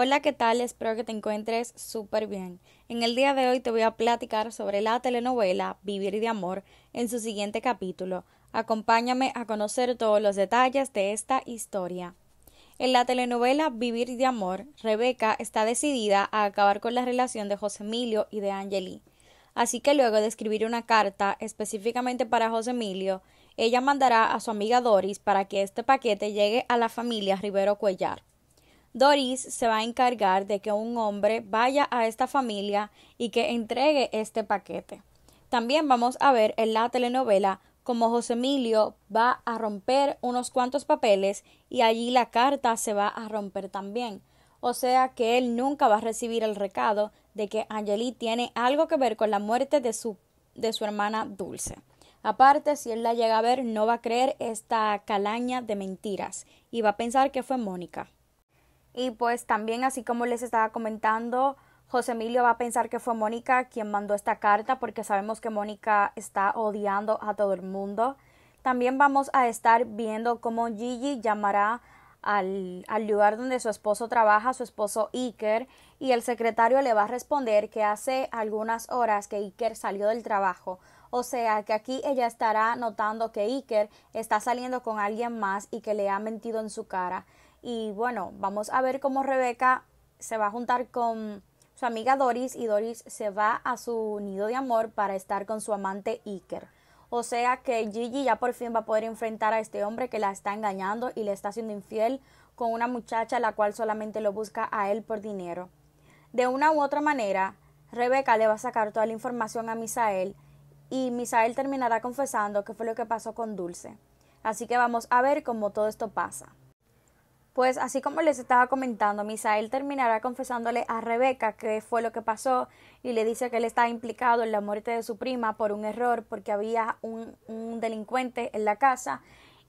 Hola, ¿qué tal? Espero que te encuentres súper bien. En el día de hoy te voy a platicar sobre la telenovela Vivir de Amor en su siguiente capítulo. Acompáñame a conocer todos los detalles de esta historia. En la telenovela Vivir de Amor, Rebeca está decidida a acabar con la relación de José Emilio y de Angeli. Así que luego de escribir una carta específicamente para José Emilio, ella mandará a su amiga Doris para que este paquete llegue a la familia Rivero Cuellar. Doris se va a encargar de que un hombre vaya a esta familia y que entregue este paquete. También vamos a ver en la telenovela cómo José Emilio va a romper unos cuantos papeles y allí la carta se va a romper también. O sea que él nunca va a recibir el recado de que Angelí tiene algo que ver con la muerte de su, de su hermana Dulce. Aparte, si él la llega a ver, no va a creer esta calaña de mentiras y va a pensar que fue Mónica. Y pues también, así como les estaba comentando, José Emilio va a pensar que fue Mónica quien mandó esta carta porque sabemos que Mónica está odiando a todo el mundo. También vamos a estar viendo cómo Gigi llamará al, al, lugar donde su esposo trabaja, su esposo Iker, y el secretario le va a responder que hace algunas horas que Iker salió del trabajo. O sea que aquí ella estará notando que Iker está saliendo con alguien más y que le ha mentido en su cara. Y bueno, vamos a ver cómo Rebeca se va a juntar con su amiga Doris y Doris se va a su nido de amor para estar con su amante Iker. O sea que Gigi ya por fin va a poder enfrentar a este hombre que la está engañando y le está haciendo infiel con una muchacha la cual solamente lo busca a él por dinero. De una u otra manera, Rebeca le va a sacar toda la información a Misael y Misael terminará confesando qué fue lo que pasó con Dulce. Así que vamos a ver cómo todo esto pasa. Pues así como les estaba comentando, Misael terminará confesándole a Rebeca qué fue lo que pasó y le dice que él está implicado en la muerte de su prima por un error porque había un, un delincuente en la casa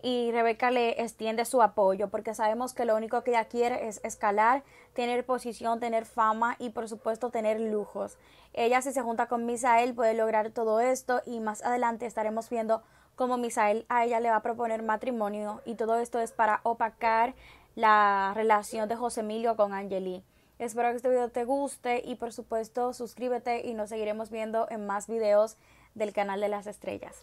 y Rebeca le extiende su apoyo porque sabemos que lo único que ella quiere es escalar, tener posición, tener fama y por supuesto tener lujos. Ella si se junta con Misael puede lograr todo esto y más adelante estaremos viendo cómo Misael a ella le va a proponer matrimonio y todo esto es para opacar la relación de José Emilio con Angeli. Espero que este video te guste y por supuesto suscríbete y nos seguiremos viendo en más videos del canal de las estrellas.